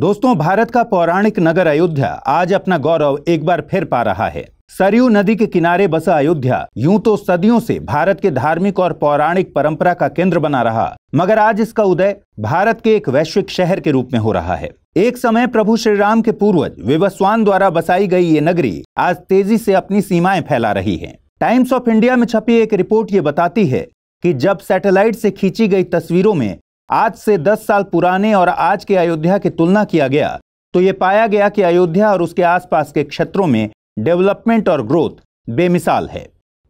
दोस्तों भारत का पौराणिक नगर अयोध्या आज अपना गौरव एक बार फिर पा रहा है सरयू नदी के किनारे बसा अयोध्या यूं तो सदियों से भारत के धार्मिक और पौराणिक परंपरा का केंद्र बना रहा मगर आज इसका उदय भारत के एक वैश्विक शहर के रूप में हो रहा है एक समय प्रभु श्री राम के पूर्वज विवस्वान द्वारा बसाई गई ये नगरी आज तेजी से अपनी सीमाएं फैला रही है टाइम्स ऑफ इंडिया में छपी एक रिपोर्ट ये बताती है कि जब सैटेलाइट से खींची गई तस्वीरों में आज से 10 साल पुराने और आज के अयोध्या की तुलना किया गया तो ये पाया गया कि अयोध्या और उसके आसपास के क्षेत्रों में डेवलपमेंट और ग्रोथ बेमिसाल है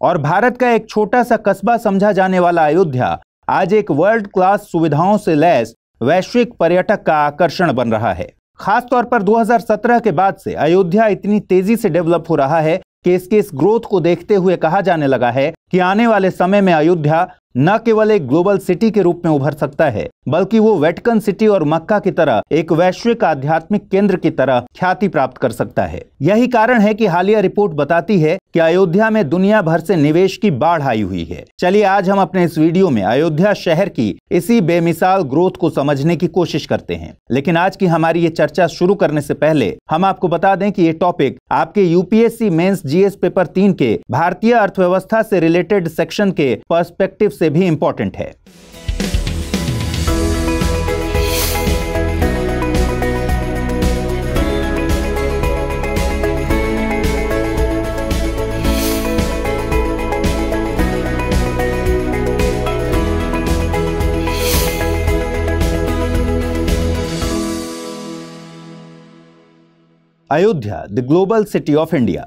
और भारत का एक छोटा सा कस्बा समझा जाने वाला अयोध्या आज एक वर्ल्ड क्लास सुविधाओं से लैस वैश्विक पर्यटक का आकर्षण बन रहा है खासतौर पर 2017 के बाद से अयोध्या इतनी तेजी से डेवलप हो रहा है कि इसके इस ग्रोथ को देखते हुए कहा जाने लगा है कि आने वाले समय में अयोध्या न केवल एक ग्लोबल सिटी के रूप में उभर सकता है बल्कि वो वेटकन सिटी और मक्का की तरह एक वैश्विक आध्यात्मिक केंद्र की तरह ख्याति प्राप्त कर सकता है यही कारण है कि हालिया रिपोर्ट बताती है कि अयोध्या में दुनिया भर से निवेश की बाढ़ आई हुई है चलिए आज हम अपने इस वीडियो में अयोध्या शहर की इसी बेमिसाल ग्रोथ को समझने की कोशिश करते हैं लेकिन आज की हमारी ये चर्चा शुरू करने से पहले हम आपको बता दें कि ये टॉपिक आपके यूपीएससी मेंस जीएस पेपर तीन के भारतीय अर्थव्यवस्था से रिलेटेड सेक्शन के पर्सपेक्टिव उससे भी इंपॉर्टेंट है Ayodhya the global city of India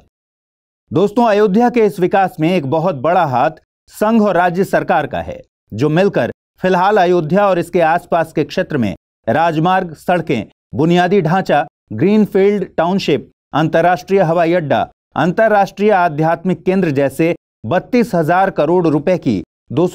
दोस्तों अयोध्या के इस विकास में एक बहुत बड़ा हाथ संघ और राज्य सरकार का है जो मिलकर फिलहाल अयोध्या और इसके आसपास के क्षेत्र में राजमार्ग सड़कें बुनियादी ढांचा ग्रीनफील्ड टाउनशिप अंतर्राष्ट्रीय हवाई अड्डा अंतर्राष्ट्रीय आध्यात्मिक केंद्र जैसे बत्तीस हजार करोड़ रुपए की दो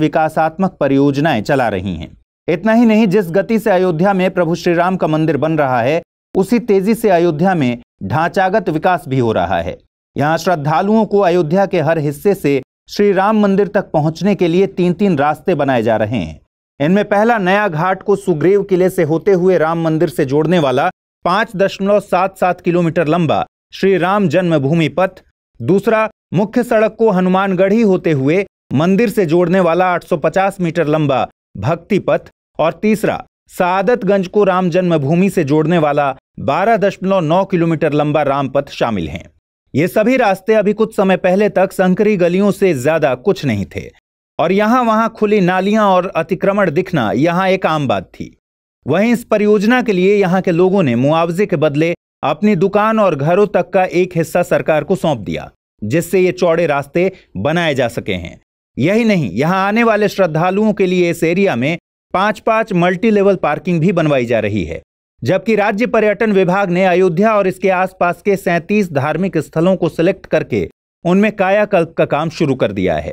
विकासात्मक परियोजनाएं चला रही हैं इतना ही नहीं जिस गति से अयोध्या में प्रभु श्री राम का मंदिर बन रहा है उसी तेजी से अयोध्या में ढांचागत विकास भी हो रहा है यहाँ श्रद्धालुओं को अयोध्या के हर हिस्से से श्री राम मंदिर तक पहुंचने के लिए तीन तीन रास्ते बनाए जा रहे हैं इनमें पहला नया घाट को सुग्रीव किले से होते हुए राम मंदिर से जोड़ने वाला पांच दशमलव सात सात किलोमीटर लंबा श्री राम जन्मभूमि पथ दूसरा मुख्य सड़क को हनुमानगढ़ी होते हुए मंदिर से जोड़ने वाला 850 मीटर लंबा भक्ति पथ और तीसरा सादतगंज को राम जन्मभूमि से जोड़ने वाला 12.9 किलोमीटर लंबा रामपथ शामिल हैं ये सभी रास्ते अभी कुछ समय पहले तक संकरी गलियों से ज्यादा कुछ नहीं थे और यहां वहां खुली नालियां और अतिक्रमण दिखना यहां एक आम बात थी वहीं इस परियोजना के लिए यहां के लोगों ने मुआवजे के बदले अपनी दुकान और घरों तक का एक हिस्सा सरकार को सौंप दिया जिससे ये चौड़े रास्ते बनाए जा सके हैं यही नहीं यहां आने वाले श्रद्धालुओं के लिए इस एरिया में पांच पांच मल्टी लेवल पार्किंग भी बनवाई जा रही है जबकि राज्य पर्यटन विभाग ने अयोध्या और इसके आसपास के 37 धार्मिक स्थलों को सिलेक्ट करके उनमें कायाकल्प का काम शुरू कर दिया है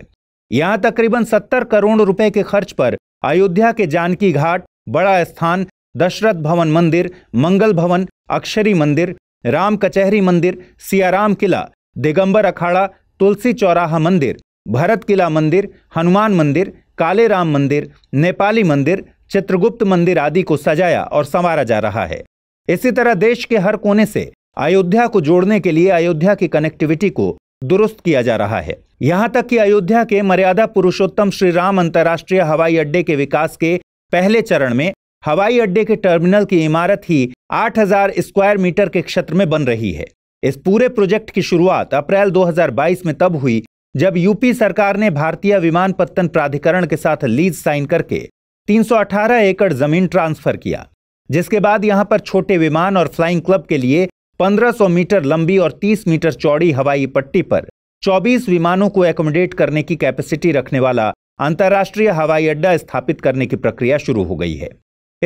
यहां तकरीबन 70 करोड़ रुपए के खर्च पर अयोध्या के जानकी घाट बड़ा स्थान दशरथ भवन मंदिर मंगल भवन अक्षरी मंदिर राम कचहरी मंदिर सियाराम किला दिगंबर अखाड़ा तुलसी चौराहा मंदिर भरत किला मंदिर हनुमान मंदिर काले राम मंदिर नेपाली मंदिर चित्रगुप्त मंदिर आदि को सजाया और संवारा जा रहा है इसी तरह देश के हर कोने से अयोध्या को जोड़ने के लिए अयोध्या की कनेक्टिविटी को दुरुस्त किया जा रहा है यहाँ तक कि अयोध्या के मर्यादा पुरुषोत्तम श्री राम अंतर्राष्ट्रीय हवाई अड्डे के विकास के पहले चरण में हवाई अड्डे के टर्मिनल की इमारत ही 8000 स्क्वायर मीटर के क्षेत्र में बन रही है इस पूरे प्रोजेक्ट की शुरुआत अप्रैल 2022 में तब हुई जब यूपी सरकार ने भारतीय विमान प्राधिकरण के साथ लीज साइन करके 318 एकड़ जमीन ट्रांसफर किया जिसके बाद यहां पर छोटे विमान और फ्लाइंग क्लब के लिए 1500 मीटर लंबी और 30 मीटर चौड़ी हवाई पट्टी पर 24 विमानों को एकोमोडेट करने की कैपेसिटी रखने वाला अंतर्राष्ट्रीय हवाई अड्डा स्थापित करने की प्रक्रिया शुरू हो गई है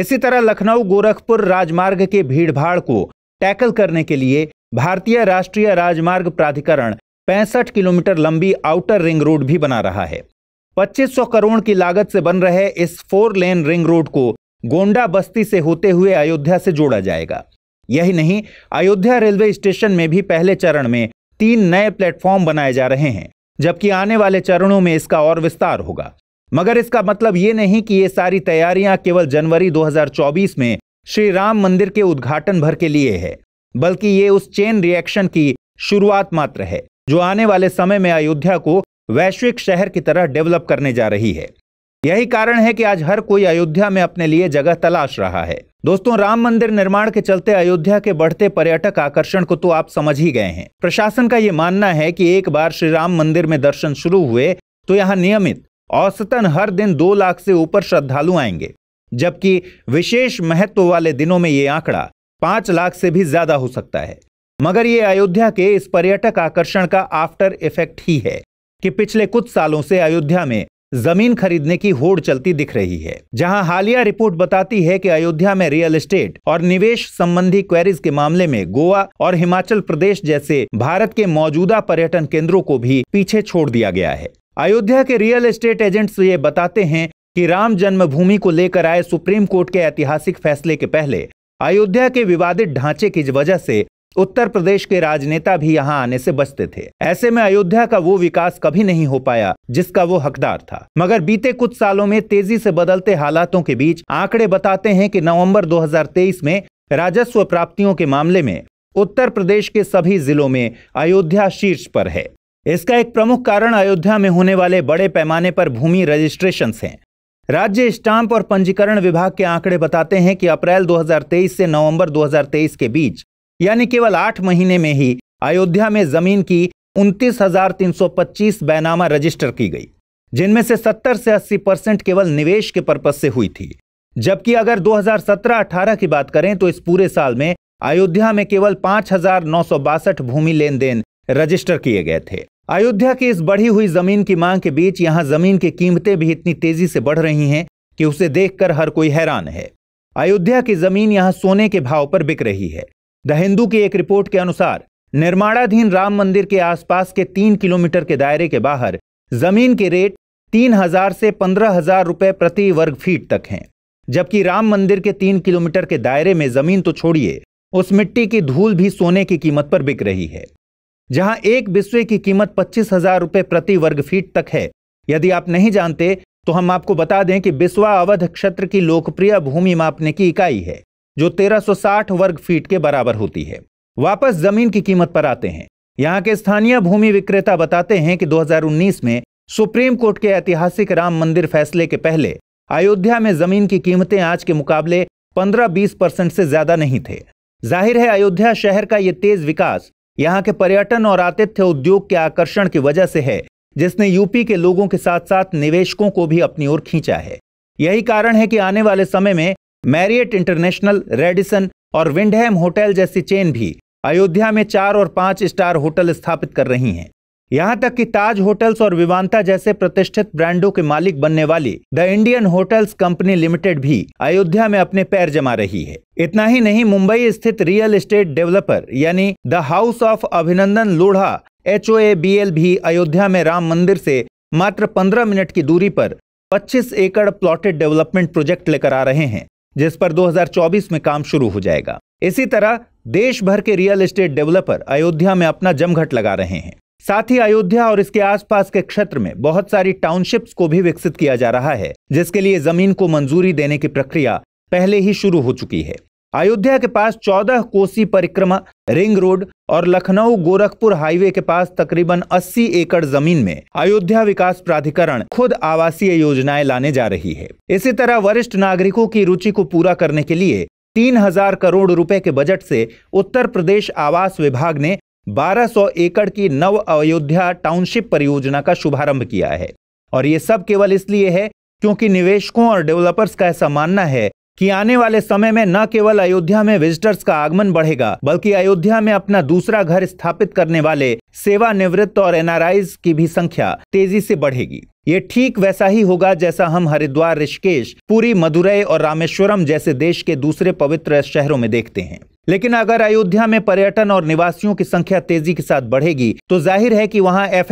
इसी तरह लखनऊ गोरखपुर राजमार्ग के भीड़भाड़ को टैकल करने के लिए भारतीय राष्ट्रीय राजमार्ग प्राधिकरण पैंसठ किलोमीटर लंबी आउटर रिंग रोड भी बना रहा है 2500 करोड़ की लागत से बन रहे इस फोर लेन रिंग रोड को गोंडा बस्ती से होते हुए अयोध्या से जोड़ा जाएगा यही नहीं अयोध्या रेलवे स्टेशन में भी पहले चरण में तीन नए प्लेटफॉर्म बनाए जा रहे हैं जबकि आने वाले चरणों में इसका और विस्तार होगा मगर इसका मतलब ये नहीं कि ये सारी तैयारियां केवल जनवरी 2024 में श्री राम मंदिर के उद्घाटन भर के लिए है बल्कि ये उस चेन रिएक्शन की शुरुआत मात्र है जो आने वाले समय में अयोध्या को वैश्विक शहर की तरह डेवलप करने जा रही है यही कारण है कि आज हर कोई अयोध्या में अपने लिए जगह तलाश रहा है दोस्तों राम मंदिर निर्माण के चलते अयोध्या के बढ़ते पर्यटक आकर्षण को तो आप समझ ही गए हैं प्रशासन का ये मानना है कि एक बार श्री राम मंदिर में दर्शन शुरू हुए तो यहाँ नियमित औसतन हर दिन दो लाख से ऊपर श्रद्धालु आएंगे जबकि विशेष महत्व वाले दिनों में ये आंकड़ा पांच लाख से भी ज्यादा हो सकता है मगर ये अयोध्या के इस पर्यटक आकर्षण का आफ्टर इफेक्ट ही है कि पिछले कुछ सालों से अयोध्या में जमीन खरीदने की होड़ चलती दिख रही है जहां हालिया रिपोर्ट बताती है कि अयोध्या में रियल एस्टेट और निवेश संबंधी क्वेरीज के मामले में गोवा और हिमाचल प्रदेश जैसे भारत के मौजूदा पर्यटन केंद्रों को भी पीछे छोड़ दिया गया है अयोध्या के रियल एस्टेट एजेंट्स ये बताते हैं कि राम जन्मभूमि को लेकर आए सुप्रीम कोर्ट के ऐतिहासिक फैसले के पहले अयोध्या के विवादित ढांचे की वजह से उत्तर प्रदेश के राजनेता भी यहाँ आने से बचते थे ऐसे में अयोध्या का वो विकास कभी नहीं हो पाया जिसका वो हकदार था मगर बीते कुछ सालों में तेजी से बदलते हालातों के बीच आंकड़े बताते हैं कि नवंबर 2023 में राजस्व प्राप्तियों के मामले में उत्तर प्रदेश के सभी जिलों में अयोध्या शीर्ष पर है इसका एक प्रमुख कारण अयोध्या में होने वाले बड़े पैमाने पर भूमि रजिस्ट्रेशन है राज्य स्टाम्प और पंजीकरण विभाग के आंकड़े बताते हैं कि अप्रैल 2023 से नवंबर 2023 के बीच यानी केवल आठ महीने में ही अयोध्या में जमीन की उनतीस हजार तीन सौ पच्चीस बैनामा रजिस्टर की गई जिनमें से 70 से 80 परसेंट केवल निवेश के पर्पज से हुई थी जबकि अगर 2017-18 की बात करें तो इस पूरे साल में अयोध्या में केवल पांच भूमि लेन देन रजिस्टर किए गए थे अयोध्या की इस बढ़ी हुई जमीन की मांग के बीच यहां जमीन की कीमतें भी इतनी तेजी से बढ़ रही हैं कि उसे देखकर हर कोई हैरान है अयोध्या की जमीन यहां सोने के भाव पर बिक रही है द हिंदू की एक रिपोर्ट के अनुसार निर्माणाधीन राम मंदिर के आसपास के तीन किलोमीटर के दायरे के बाहर जमीन के रेट तीन हजार से पंद्रह हजार रुपये प्रति वर्ग फीट तक हैं जबकि राम मंदिर के तीन किलोमीटर के दायरे में जमीन तो छोड़िए उस मिट्टी की धूल भी सोने की कीमत पर बिक रही है जहां एक बिस्वे की कीमत पच्चीस हजार रुपये प्रति वर्ग फीट तक है यदि आप नहीं जानते तो हम आपको बता दें कि बिस्वा अवध क्षेत्र की लोकप्रिय भूमि मापने की इकाई है जो 1360 वर्ग फीट के बराबर होती है वापस जमीन की कीमत पर आते हैं यहाँ के स्थानीय भूमि विक्रेता बताते हैं कि 2019 में सुप्रीम कोर्ट के ऐतिहासिक राम मंदिर फैसले के पहले अयोध्या में जमीन की कीमतें आज के मुकाबले 15-20 परसेंट से ज्यादा नहीं थे जाहिर है अयोध्या शहर का ये तेज विकास यहाँ के पर्यटन और आतिथ्य उद्योग के आकर्षण की वजह से है जिसने यूपी के लोगों के साथ साथ निवेशकों को भी अपनी ओर खींचा है यही कारण है कि आने वाले समय में मैरियट इंटरनेशनल रेडिसन और विंडहेम होटल जैसी चेन भी अयोध्या में चार और पांच स्टार होटल स्थापित कर रही हैं यहाँ तक कि ताज होटल्स और विवांता जैसे प्रतिष्ठित ब्रांडों के मालिक बनने वाली the Indian hotels company limited भी अयोध्या में अपने पैर जमा रही है इतना ही नहीं मुंबई स्थित रियल एस्टेट डेवलपर यानी the house of Abhinandan Lodha H भी अयोध्या में राम मंदिर से मात्र पंद्रह मिनट की दूरी पर 25 एकड़ प्लॉटेड डेवलपमेंट प्रोजेक्ट लेकर आ रहे हैं जिस पर 2024 में काम शुरू हो जाएगा इसी तरह देश भर के रियल एस्टेट डेवलपर अयोध्या में अपना जमघट लगा रहे हैं साथ ही अयोध्या और इसके आसपास के क्षेत्र में बहुत सारी टाउनशिप्स को भी विकसित किया जा रहा है जिसके लिए जमीन को मंजूरी देने की प्रक्रिया पहले ही शुरू हो चुकी है अयोध्या के पास 14 कोसी परिक्रमा रिंग रोड और लखनऊ गोरखपुर हाईवे के पास तकरीबन 80 एकड़ जमीन में अयोध्या विकास प्राधिकरण खुद आवासीय योजनाएं लाने जा रही है इसी तरह वरिष्ठ नागरिकों की रुचि को पूरा करने के लिए तीन हजार करोड़ रुपए के बजट से उत्तर प्रदेश आवास विभाग ने 1200 एकड़ की नव अयोध्या टाउनशिप परियोजना का शुभारंभ किया है और ये सब केवल इसलिए है क्योंकि निवेशकों और डेवलपर्स का ऐसा मानना है कि आने वाले समय में न केवल अयोध्या में विजिटर्स का आगमन बढ़ेगा बल्कि अयोध्या में अपना दूसरा घर स्थापित करने वाले सेवानिवृत्त और एनआरआईज की भी संख्या तेजी से बढ़ेगी ये ठीक वैसा ही होगा जैसा हम हरिद्वार ऋषिकेश पुरी मदुरई और रामेश्वरम जैसे देश के दूसरे पवित्र शहरों में देखते हैं लेकिन अगर अयोध्या में पर्यटन और निवासियों की संख्या तेजी के साथ बढ़ेगी तो जाहिर है कि वहां एफ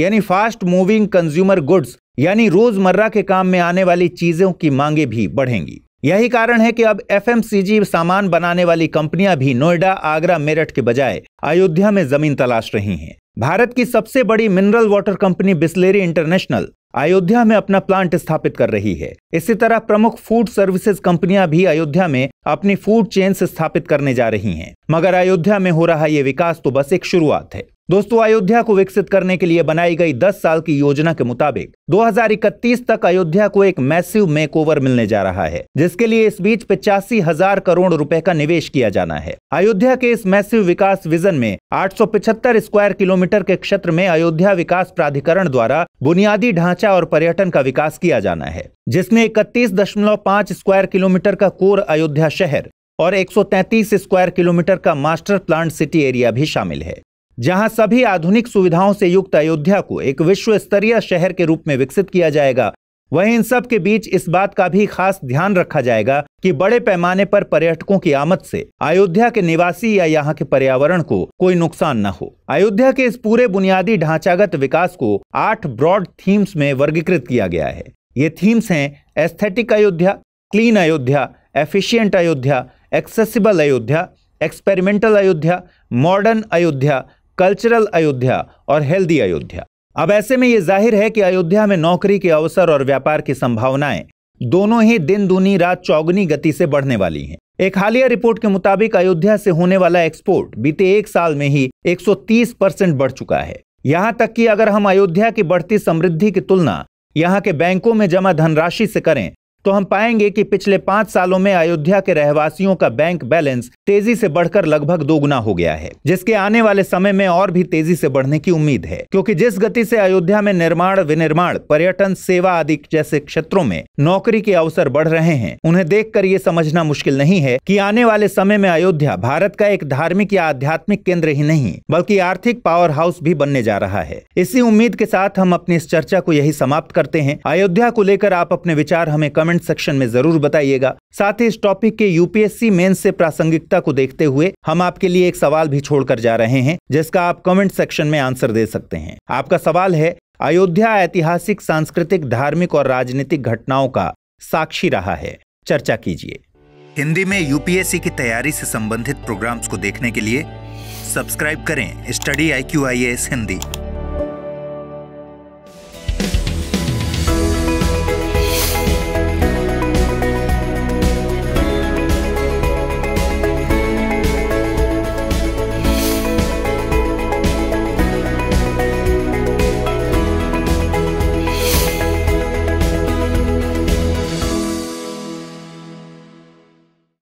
यानी फास्ट मूविंग कंज्यूमर गुड्स यानी रोजमर्रा के काम में आने वाली चीजों की मांगे भी बढ़ेंगी यही कारण है कि अब एफएमसीजी सामान बनाने वाली कंपनियां भी नोएडा आगरा मेरठ के बजाय अयोध्या में जमीन तलाश रही हैं भारत की सबसे बड़ी mineral water company Bisleri international Ayodhya में अपना प्लांट स्थापित कर रही है इसी तरह प्रमुख फूड सर्विसेज कंपनियां भी अयोध्या में अपनी फूड चेन स्थापित करने जा रही हैं मगर अयोध्या में हो रहा ये विकास तो बस एक शुरुआत है दोस्तों अयोध्या को विकसित करने के लिए बनाई गई 10 साल की योजना के मुताबिक 2031 तक अयोध्या को एक मैसिव मेकओवर मिलने जा रहा है जिसके लिए इस बीच पिचासी हजार करोड़ रुपए का निवेश किया जाना है अयोध्या के इस मैसिव विकास विजन में 875 स्क्वायर किलोमीटर के क्षेत्र में अयोध्या विकास प्राधिकरण द्वारा बुनियादी ढांचा और पर्यटन का विकास किया जाना है जिसमे इकतीस स्क्वायर किलोमीटर का कोर अयोध्या शहर और 133 स्क्वायर किलोमीटर का मास्टर प्लांट सिटी एरिया भी शामिल है जहां सभी आधुनिक सुविधाओं से युक्त अयोध्या को एक विश्व स्तरीय शहर के रूप में विकसित किया जाएगा वहीं इन सब के बीच इस बात का भी खास ध्यान रखा जाएगा कि बड़े पैमाने पर पर्यटकों की आमद से अयोध्या के निवासी या यहाँ के पर्यावरण को कोई नुकसान न हो अयोध्या के इस पूरे बुनियादी ढांचागत विकास को आठ ब्रॉड थीम्स में वर्गीकृत किया गया है ये थीम्स हैं aesthetic Ayodhya clean Ayodhya efficient Ayodhya accessible Ayodhya experimental Ayodhya modern Ayodhya cultural Ayodhya और हेल्दी अयोध्या अब ऐसे में ये जाहिर है कि अयोध्या में नौकरी के अवसर और व्यापार की संभावनाएं दोनों ही दिन दूनी रात चौगुनी गति से बढ़ने वाली हैं। एक हालिया रिपोर्ट के मुताबिक अयोध्या से होने वाला एक्सपोर्ट बीते एक साल में ही 130 परसेंट बढ़ चुका है यहाँ तक कि अगर हम अयोध्या की बढ़ती समृद्धि की तुलना यहाँ के बैंकों में जमा धनराशि से करें तो हम पाएंगे कि पिछले पाँच सालों में अयोध्या के रहवासियों का बैंक बैलेंस तेजी से बढ़कर लगभग दोगुना हो गया है जिसके आने वाले समय में और भी तेजी से बढ़ने की उम्मीद है क्योंकि जिस गति से अयोध्या में निर्माण विनिर्माण पर्यटन सेवा आदि जैसे क्षेत्रों में नौकरी के अवसर बढ़ रहे हैं उन्हें देख ये समझना मुश्किल नहीं है की आने वाले समय में अयोध्या भारत का एक धार्मिक या आध्यात्मिक केंद्र ही नहीं बल्कि आर्थिक पावर हाउस भी बनने जा रहा है इसी उम्मीद के साथ हम अपनी इस चर्चा को यही समाप्त करते हैं अयोध्या को लेकर आप अपने विचार हमें कमेंट कमेंट सेक्शन में जरूर बताइएगा साथ ही इस टॉपिक के यूपीएससी मेंस से प्रासंगिकता को देखते हुए हम आपके लिए एक सवाल भी छोड़कर जा रहे हैं जिसका आप कमेंट सेक्शन में आंसर दे सकते हैं आपका सवाल है अयोध्या ऐतिहासिक सांस्कृतिक धार्मिक और राजनीतिक घटनाओं का साक्षी रहा है चर्चा कीजिए हिंदी में यूपीएससी की तैयारी से संबंधित प्रोग्राम्स को देखने के लिए सब्सक्राइब करें study I Q I S Hindi